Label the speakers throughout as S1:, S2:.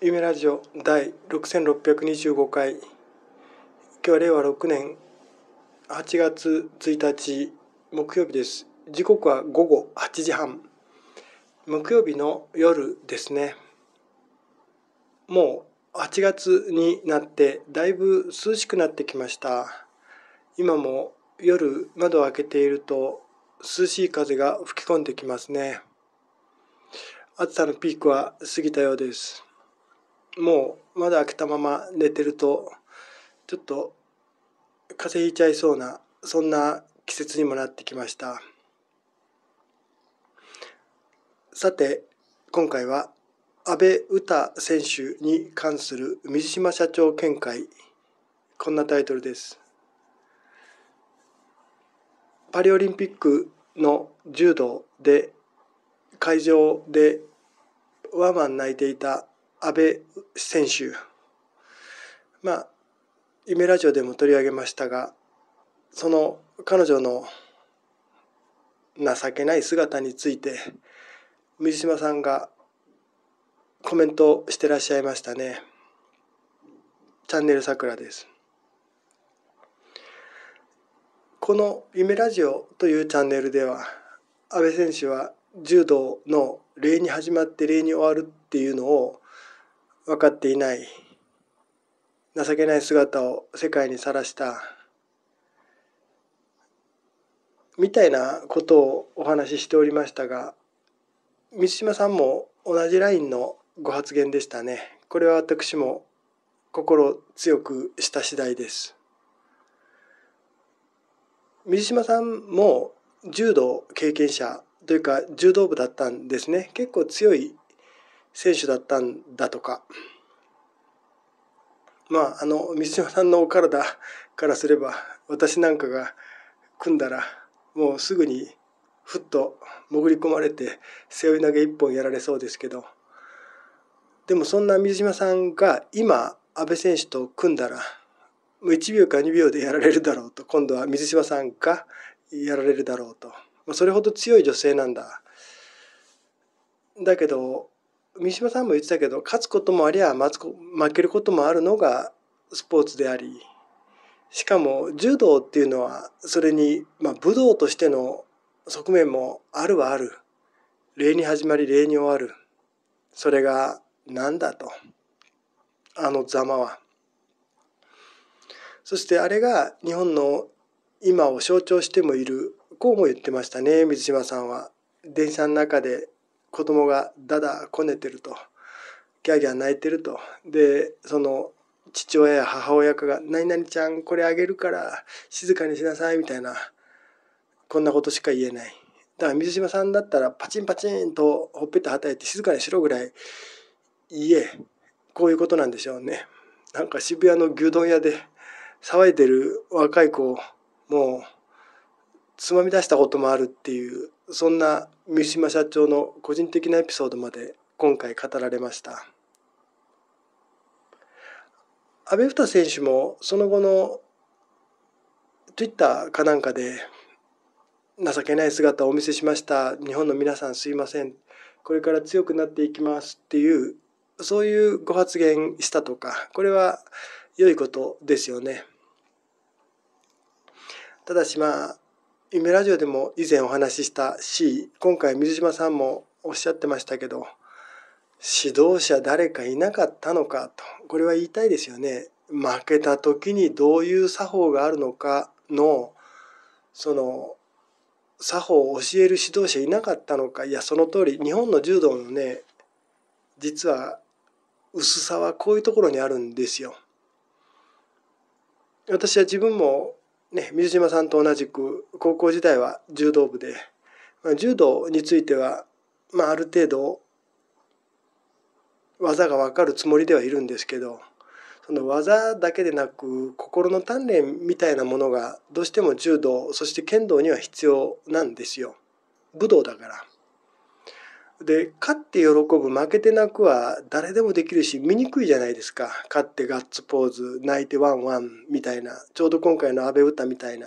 S1: 夢ラジオ第6625回今日は令和6年8月1日木曜日です時刻は午後8時半木曜日の夜ですねもう8月になってだいぶ涼しくなってきました今も夜窓を開けていると涼しい風が吹き込んできますね暑さのピークは過ぎたようですもう窓開けたまま寝てるとちょっと風邪ひいちゃいそうなそんな季節にもなってきましたさて今回は阿部詩選手に関する水島社長見解こんなタイトルですパリオリンピックの柔道で会場でワンワン泣いていた阿部選手まあ夢ラジオでも取り上げましたがその彼女の情けない姿について水島さんがコメントしてらっしゃいましたね。チャンネル桜です。この「夢ラジオ」というチャンネルでは阿部選手は柔道の礼に始まって礼に終わるっていうのを分かっていない情けない姿を世界にさらしたみたいなことをお話ししておりましたが満島さんも同じラインのご発言でしたねこれは私も心強くした次第です水島さんも柔道経験者というか柔道部だったんですね結構強い選手だったんだとかまああの水島さんのお体からすれば私なんかが組んだらもうすぐにふっと潜り込まれて背負い投げ一本やられそうですけどでもそんな水島さんが今安倍選手と組んだらもう1秒か2秒でやられるだろうと今度は水島さんがやられるだろうとそれほど強い女性なんだだけど三島さんも言ってたけど勝つこともありゃ負けることもあるのがスポーツでありしかも柔道っていうのはそれに、まあ、武道としての側面もあるはある礼に始まり礼に終わるそれが何だとあのざまはそしてあれが日本の今を象徴してもいるこうも言ってましたね水島さんは電車の中で子供がだだこねてるとギャーギャー泣いてるとでその父親や母親が「何々ちゃんこれあげるから静かにしなさい」みたいなこんなことしか言えないだから水島さんだったらパチンパチンとほっぺたはたいて静かにしろぐらい言えこういうことなんでしょうねなんか渋谷の牛丼屋で騒いでる若い子をもうつまみ出したこともあるっていうそんな三島社長の個人的なエピソードまで今回語られました阿部詩選手もその後の Twitter かなんかで情けない姿をお見せしました日本の皆さんすいませんこれから強くなっていきますっていうそういうご発言したとかこれは良いことですよねただしまあ夢ラジオでも以前お話ししたし今回水島さんもおっしゃってましたけど指導者誰かいなかったのかとこれは言いたいですよね負けた時にどういう作法があるのかのその作法を教える指導者いなかったのかいやその通り日本の柔道のね実は薄さはこういうところにあるんですよ。私は自分もね、水島さんと同じく高校時代は柔道部で、まあ、柔道については、まあ、ある程度技が分かるつもりではいるんですけどその技だけでなく心の鍛錬みたいなものがどうしても柔道そして剣道には必要なんですよ武道だから。で、勝って喜ぶ、負けて泣くは誰でもできるし、見にくいじゃないですか。勝ってガッツポーズ、泣いてワンワンみたいな、ちょうど今回の阿部詩みたいな、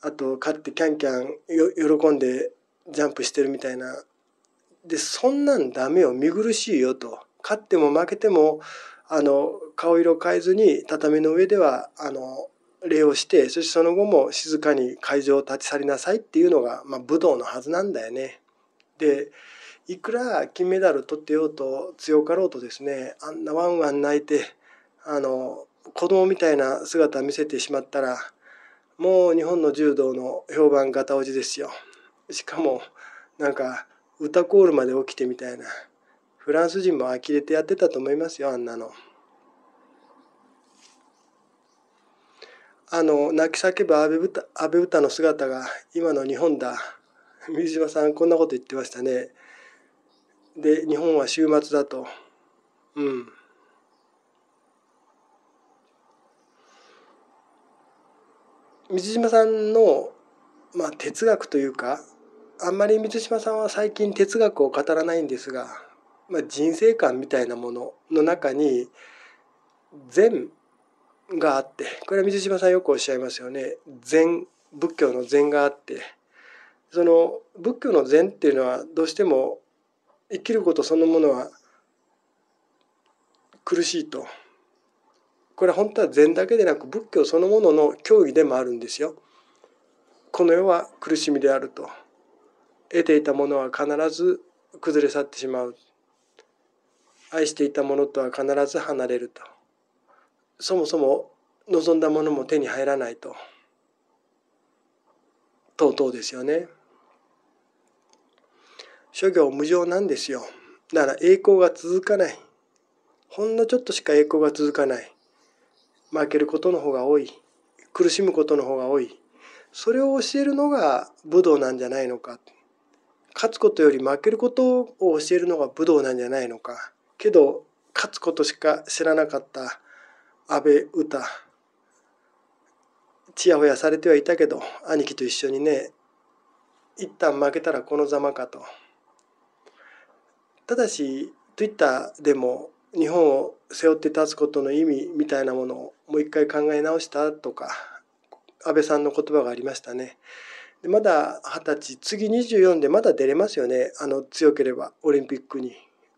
S1: あと、勝ってキャンキャン喜んでジャンプしてるみたいな。で、そんなんダメよ、見苦しいよと。勝っても負けても、あの、顔色変えずに畳の上では、あの、礼をしてそしてその後も静かに会場を立ち去りなさいっていうのが、まあ、武道のはずなんだよね。でいくら金メダル取ってようと強かろうとですねあんなワンワン泣いてあの子供みたいな姿見せてしまったらもう日本の柔道の評判がたおじですよ。しかもなんか歌コールまで起きてみたいなフランス人も呆れてやってたと思いますよあんなの。あの泣き叫ぶ阿部歌の姿が今の日本だ水島さんこんなこと言ってましたね。で日本は週末だと。うん。水島さんの、まあ、哲学というかあんまり水島さんは最近哲学を語らないんですが、まあ、人生観みたいなものの中に善があってこれは水島さんよくおっしゃいますよね禅仏教の禅があって。その仏教の禅っていうのはどうしても生きることそのものは苦しいとこれは本当は禅だけでなく仏教そのものの教義でもあるんですよ。この世は苦しみであると得ていたものは必ず崩れ去ってしまう愛していたものとは必ず離れるとそもそも望んだものも手に入らないと。とうとうですよね。諸行無常なんですよ。だから栄光が続かない。ほんのちょっとしか栄光が続かない。負けることの方が多い。苦しむことの方が多い。それを教えるのが武道なんじゃないのか。勝つことより負けることを教えるのが武道なんじゃないのか。けど、勝つことしか知らなかった安倍歌。ちやほやされてはいたけど、兄貴と一緒にね、一旦負けたらこのざまかと。ただし Twitter でも日本を背負って立つことの意味みたいなものをもう一回考え直したとか安倍さんの言葉がありましたね。でまだ20歳次24でまだ出れますよねあの強ければオリンピックに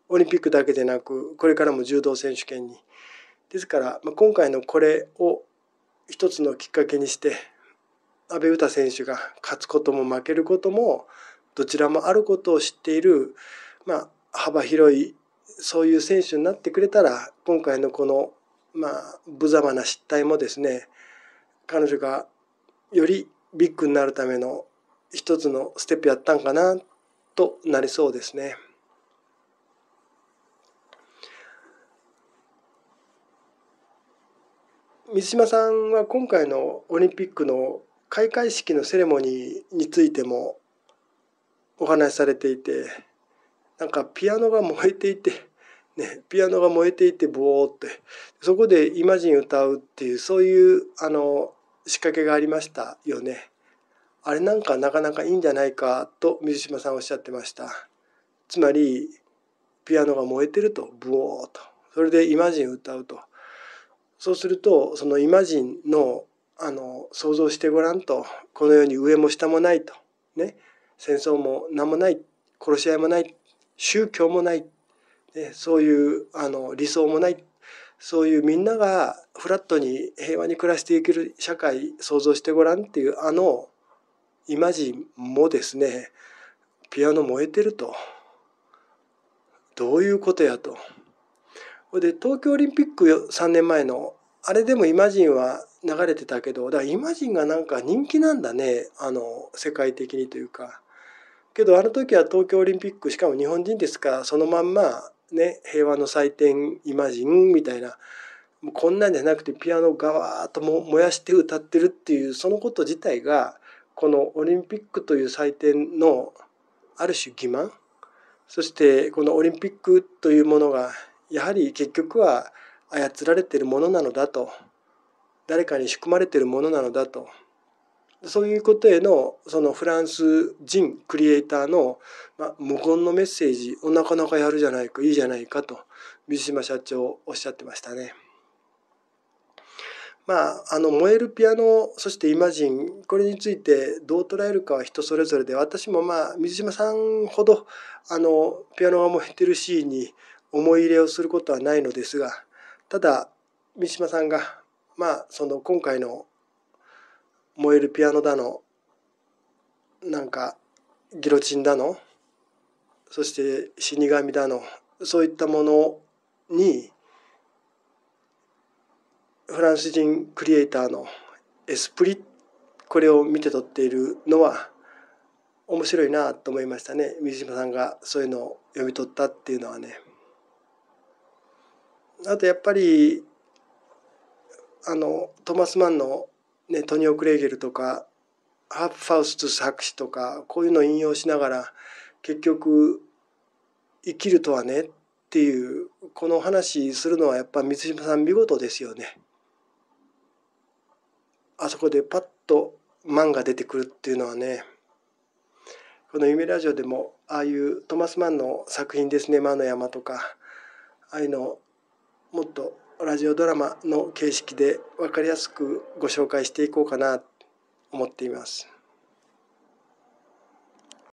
S1: オリンピックだけでなくこれからも柔道選手権に。ですから、まあ、今回のこれを一つのきっかけにして阿部詩選手が勝つことも負けることもどちらもあることを知っている、まあ、幅広いそういう選手になってくれたら今回のこのまあ無様な失態もですね彼女がよりビッグになるための一つのステップやったんかなとなりそうですね。水島さんは今回のオリンピックの開会式のセレモニーについてもお話しされていてなんかピアノが燃えていて、ね、ピアノが燃えていてボーってそこで「イマジン」歌うっていうそういうあの仕掛けがありましたよね。あれなんかなかなかいいんじゃないかと水島さんおっしゃってました。つまりピアノが燃えてるとブオーとそれで「イマジン」歌うとそうするとその「イマジンの」あの想像してごらんとこのように上も下もないとね戦争も何もない殺し合いもない宗教もない、ね、そういうあの理想もないそういうみんながフラットに平和に暮らしていける社会想像してごらんっていうあのイマジンもですねピアノ燃えてるとどういうことやと。で東京オリンピック3年前のあれでもイマジンは流れてたけどだからイマジンがなんか人気なんだねあの世界的にというかけどあの時は東京オリンピックしかも日本人ですからそのまんまね平和の祭典イマジンみたいなこんなんじゃなくてピアノをガワーッとも燃やして歌ってるっていうそのこと自体がこのオリンピックという祭典のある種欺瞞そしてこのオリンピックというものがやはり結局は操られてるものなのだと誰かに仕組まれてるものなのだとそういうことへのそのフランス人クリエイターの、まあ、無言のメッセージをなかなかやるじゃないかいいじゃないかと水島社長おっしゃってましたね。まあ、あの燃えるピアノそしてイマジンこれについてどう捉えるかは人それぞれで私もまあ水島さんほどあのピアノが燃えてるシーンに思い入れをすることはないのですがただ水島さんがまあその今回の燃えるピアノだのなんかギロチンだのそして死神だのそういったものにフランス人クリエイターのエスプリこれを見て取っているのは面白いなと思いましたね水島さんがそういうのを読み取ったっていうのはね。あとやっぱりあのトマス・マンのね、トニオ・クレーゲルとかハープ・ファウスト作詞とかこういうのを引用しながら結局生きるとはねっていうこの話するのはやっぱ水島さん見事ですよね。あそこでパッと漫が出てくるっていうのはねこの「夢ラジオ」でもああいうトマス・マンの作品ですね「魔の山」とかああいうのをもっとラジオドラマの形式で分かりやすくご紹介していこうかなと思っています。